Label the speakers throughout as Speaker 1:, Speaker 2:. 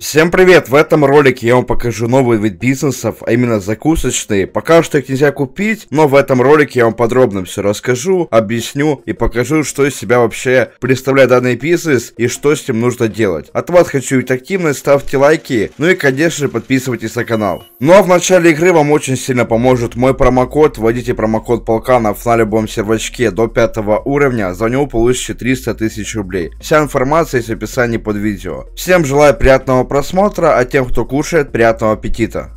Speaker 1: Всем привет! В этом ролике я вам покажу новый вид бизнесов, а именно закусочные. Пока что их нельзя купить, но в этом ролике я вам подробно все расскажу, объясню и покажу, что из себя вообще представляет данный бизнес и что с ним нужно делать. От вас хочу ведь активность, ставьте лайки, ну и конечно же подписывайтесь на канал. Ну а в начале игры вам очень сильно поможет мой промокод, вводите промокод Полканов на любом сервачке до 5 уровня, за него получите 300 тысяч рублей. Вся информация есть в описании под видео. Всем желаю приятного просмотра, а тем, кто кушает, приятного аппетита!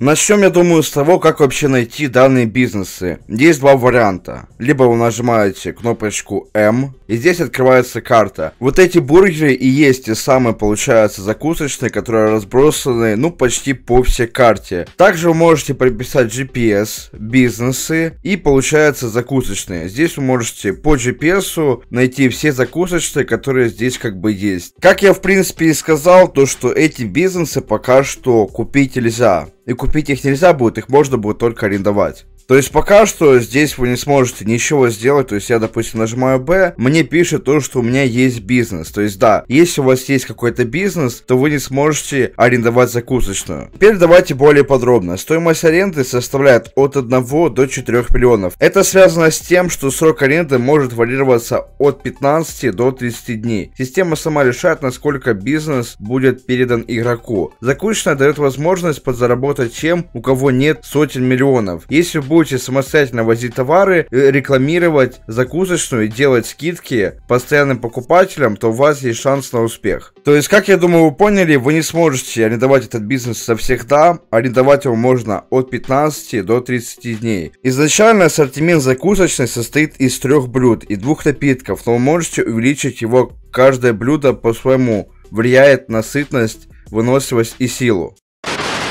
Speaker 1: Начнем, я думаю, с того, как вообще найти данные бизнесы. Есть два варианта. Либо вы нажимаете кнопочку М, и здесь открывается карта. Вот эти бургеры и есть те самые, получается, закусочные, которые разбросаны, ну, почти по всей карте. Также вы можете прописать GPS, бизнесы и, получается, закусочные. Здесь вы можете по GPS найти все закусочные, которые здесь как бы есть. Как я, в принципе, и сказал, то, что эти бизнесы пока что купить нельзя. И купить их нельзя будет, их можно будет только арендовать. То есть пока что здесь вы не сможете ничего сделать, то есть я, допустим, нажимаю B, мне пишет то, что у меня есть бизнес. То есть да, если у вас есть какой-то бизнес, то вы не сможете арендовать закусочную. Теперь давайте более подробно. Стоимость аренды составляет от 1 до 4 миллионов. Это связано с тем, что срок аренды может варьироваться от 15 до 30 дней. Система сама решает, насколько бизнес будет передан игроку. Закусочная дает возможность подзаработать тем, у кого нет сотен миллионов. Если будет будете самостоятельно возить товары, э, рекламировать закусочную и делать скидки постоянным покупателям, то у вас есть шанс на успех. То есть, как я думаю, вы поняли, вы не сможете арендовать этот бизнес со всех да, арендовать его можно от 15 до 30 дней. Изначально ассортимент закусочной состоит из трех блюд и двух напитков, но вы можете увеличить его каждое блюдо по-своему влияет на сытность, выносливость и силу.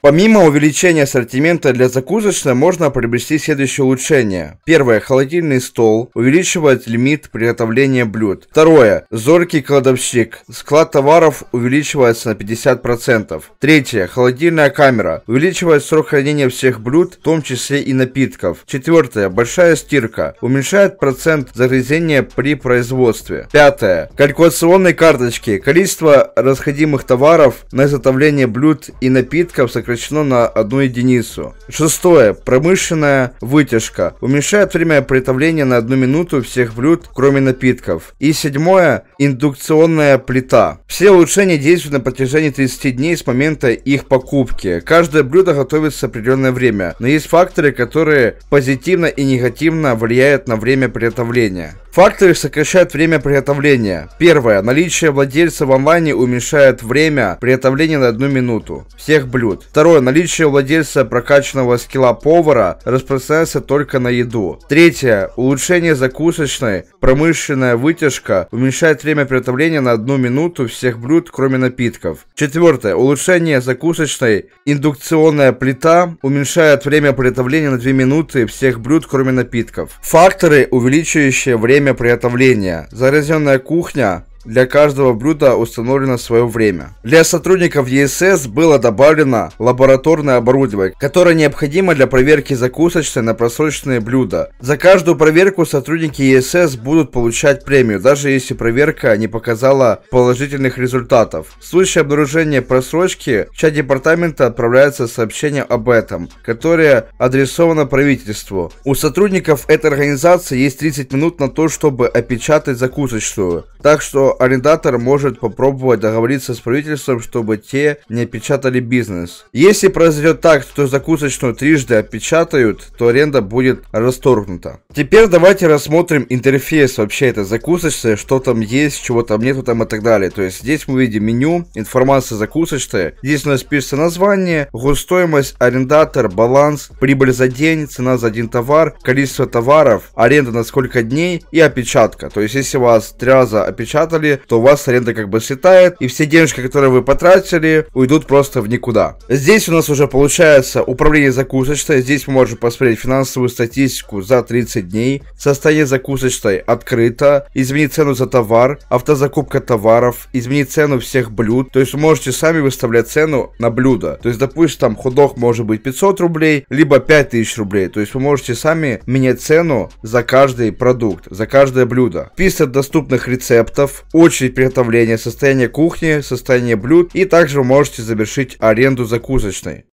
Speaker 1: Помимо увеличения ассортимента для закусочной, можно приобрести следующие улучшения. Первое. Холодильный стол. Увеличивает лимит приготовления блюд. Второе. Зоркий кладовщик. Склад товаров увеличивается на 50%. Третье. Холодильная камера. Увеличивает срок хранения всех блюд, в том числе и напитков. Четвертое. Большая стирка. Уменьшает процент загрязнения при производстве. Пятое. Калькуляционные карточки. Количество расходимых товаров на изготовление блюд и напитков сокращается сокращено на одну единицу. Шестое. Промышленная вытяжка. Уменьшает время приготовления на одну минуту всех блюд, кроме напитков. И седьмое. Индукционная плита. Все улучшения действуют на протяжении 30 дней с момента их покупки. Каждое блюдо готовится определенное время, но есть факторы, которые позитивно и негативно влияют на время приготовления. Факторы сокращают время приготовления. Первое. Наличие владельца в онлайне уменьшает время приготовления на одну минуту всех блюд. Второе. Наличие владельца прокачанного скилла повара распространяется только на еду. Третье. Улучшение закусочной, промышленная вытяжка уменьшает время приготовления на одну минуту всех блюд, кроме напитков. Четвертое. Улучшение закусочной, индукционная плита уменьшает время приготовления на 2 минуты всех блюд, кроме напитков. Факторы, увеличивающие время время приготовления. Зарезенная кухня для каждого блюда установлено свое время. Для сотрудников ЕСС было добавлено лабораторное оборудование, которое необходимо для проверки закусочной на просроченные блюда. За каждую проверку сотрудники ЕСС будут получать премию, даже если проверка не показала положительных результатов. В случае обнаружения просрочки в чат департамента отправляется сообщение об этом, которое адресовано правительству. У сотрудников этой организации есть 30 минут на то, чтобы опечатать закусочную. Так что арендатор может попробовать договориться с правительством, чтобы те не опечатали бизнес. Если произойдет так, что закусочную трижды опечатают, то аренда будет расторгнута. Теперь давайте рассмотрим интерфейс вообще этой закусочной, что там есть, чего там нету там и так далее. То есть здесь мы видим меню, информация закусочная, здесь у нас пишется название, госстоимость, арендатор, баланс, прибыль за день, цена за один товар, количество товаров, аренда на сколько дней и опечатка. То есть если у вас три раза опечатка, заработали, то у вас аренда как бы слетает, и все денежки, которые вы потратили, уйдут просто в никуда. Здесь у нас уже получается управление закусочной, здесь мы можем посмотреть финансовую статистику за 30 дней, состояние закусочной открыто, изменить цену за товар, автозакупка товаров, изменить цену всех блюд, то есть вы можете сами выставлять цену на блюдо, то есть допустим там ходок может быть 500 рублей, либо 5000 рублей, то есть вы можете сами менять цену за каждый продукт, за каждое блюдо. Список доступных рецептов, очередь приготовления, состояние кухни, состояние блюд и также вы можете завершить аренду закусочной.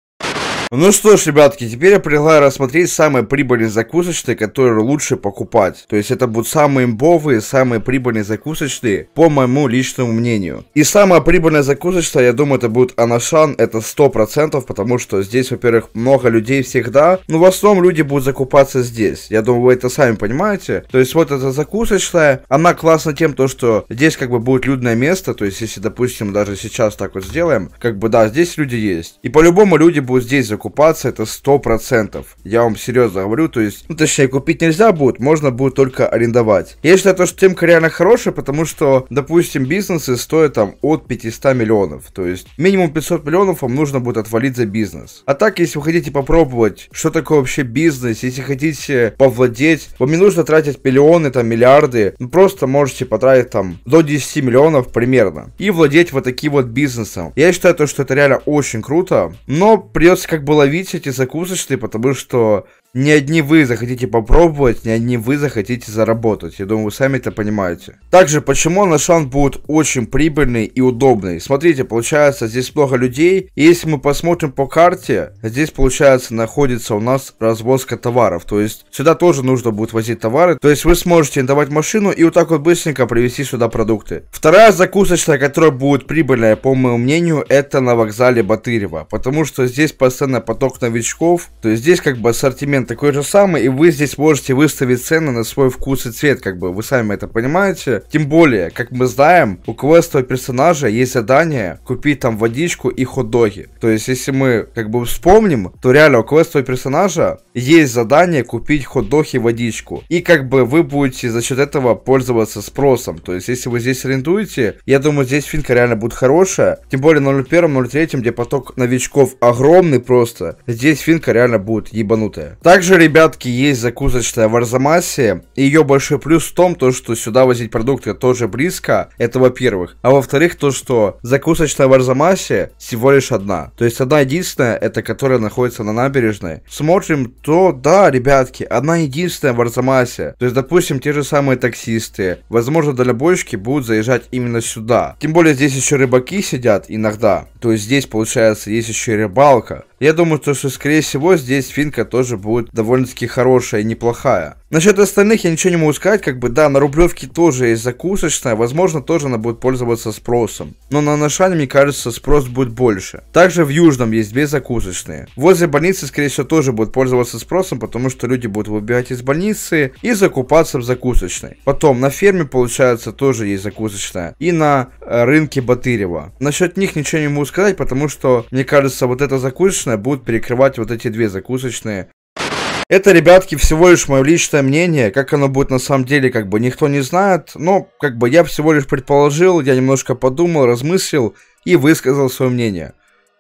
Speaker 1: Ну что ж, ребятки, теперь я предлагаю рассмотреть самые прибыльные закусочные, которые лучше покупать. То есть это будут самые имбовые, самые прибыльные закусочные, по моему личному мнению. И самая прибыльная закусочная, я думаю, это будет Анашан, это 100%, потому что здесь, во-первых, много людей всегда, но в основном люди будут закупаться здесь. Я думаю, вы это сами понимаете. То есть вот эта закусочная, она классна тем, то, что здесь как бы будет людное место, то есть если, допустим, даже сейчас так вот сделаем, как бы да, здесь люди есть. И по-любому люди будут здесь закупаться окупаться, это 100%. Я вам серьезно говорю, то есть, ну, точнее, купить нельзя будет, можно будет только арендовать. Я считаю, то, что темка реально хорошая, потому что, допустим, бизнесы стоят там от 500 миллионов. То есть, минимум 500 миллионов вам нужно будет отвалить за бизнес. А так, если вы хотите попробовать, что такое вообще бизнес, если хотите повладеть, вам не нужно тратить миллионы, там, миллиарды. Вы ну, просто можете потратить там до 10 миллионов примерно. И владеть вот таким вот бизнесом. Я считаю, то, что это реально очень круто, но придется как бы было видеть эти закусочные, потому что не одни вы захотите попробовать, не одни вы захотите заработать. Я думаю, вы сами это понимаете. Также, почему Нашан будет очень прибыльный и удобный? Смотрите, получается, здесь много людей. И если мы посмотрим по карте, здесь, получается, находится у нас развозка товаров. То есть, сюда тоже нужно будет возить товары. То есть, вы сможете давать машину и вот так вот быстренько привезти сюда продукты. Вторая закусочная, которая будет прибыльная, по моему мнению, это на вокзале Батырева. Потому что здесь постоянно поток новичков. То есть, здесь как бы ассортимент ассортимент такой же самый, и вы здесь можете выставить цены на свой вкус и цвет, как бы вы сами это понимаете. Тем более, как мы знаем, у квестового персонажа есть задание купить там водичку и хот-доги. То есть, если мы как бы вспомним, то реально у квестового персонажа есть задание купить хот доги и водичку. И как бы вы будете за счет этого пользоваться спросом. То есть, если вы здесь арендуете, я думаю, здесь финка реально будет хорошая. Тем более 0.1, 0.3, где поток новичков огромный просто. Здесь финка реально будет ебанутая. Также, ребятки, есть закусочная в Арзамасе. ее большой плюс в том, то, что сюда возить продукты тоже близко. Это во-первых. А во-вторых, то, что закусочная в Арзамасе всего лишь одна. То есть одна единственная, это которая находится на набережной. Смотрим, то да, ребятки, одна единственная в Арзамасе. То есть, допустим, те же самые таксисты, возможно, для дальнобойщики будут заезжать именно сюда. Тем более здесь еще рыбаки сидят иногда. То есть здесь, получается, есть еще и рыбалка. Я думаю, то, что, скорее всего, здесь финка тоже будет довольно-таки хорошая и неплохая. Насчет остальных я ничего не могу сказать, как бы, да, на Рублевке тоже есть закусочная, возможно, тоже она будет пользоваться спросом. Но на Нашане, мне кажется, спрос будет больше. Также в Южном есть две закусочные. Возле больницы, скорее всего, тоже будет пользоваться спросом, потому что люди будут выбегать из больницы и закупаться в закусочной. Потом на ферме, получается, тоже есть закусочная. И на рынки Батырева. Насчет них ничего не могу сказать, потому что, мне кажется, вот эта закусочная будет перекрывать вот эти две закусочные. Это, ребятки, всего лишь мое личное мнение. Как оно будет на самом деле, как бы никто не знает. Но, как бы я всего лишь предположил, я немножко подумал, размыслил и высказал свое мнение.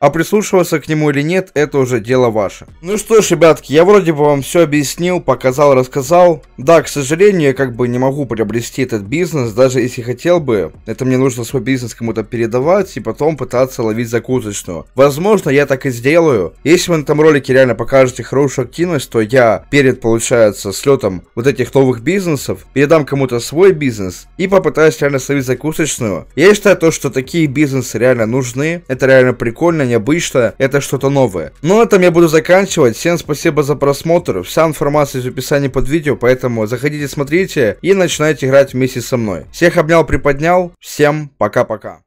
Speaker 1: А прислушиваться к нему или нет, это уже дело ваше. Ну что ж, ребятки, я вроде бы вам все объяснил, показал, рассказал. Да, к сожалению, я как бы не могу приобрести этот бизнес, даже если хотел бы. Это мне нужно свой бизнес кому-то передавать и потом пытаться ловить закусочную. Возможно, я так и сделаю. Если вы на этом ролике реально покажете хорошую активность, то я перед, получается, слетом вот этих новых бизнесов передам кому-то свой бизнес и попытаюсь реально словить закусочную. Я считаю то, что такие бизнесы реально нужны. Это реально прикольно, меня это что-то новое. Ну на этом я буду заканчивать. Всем спасибо за просмотр. Вся информация в описании под видео, поэтому заходите, смотрите и начинайте играть вместе со мной. Всех обнял, приподнял. Всем пока-пока.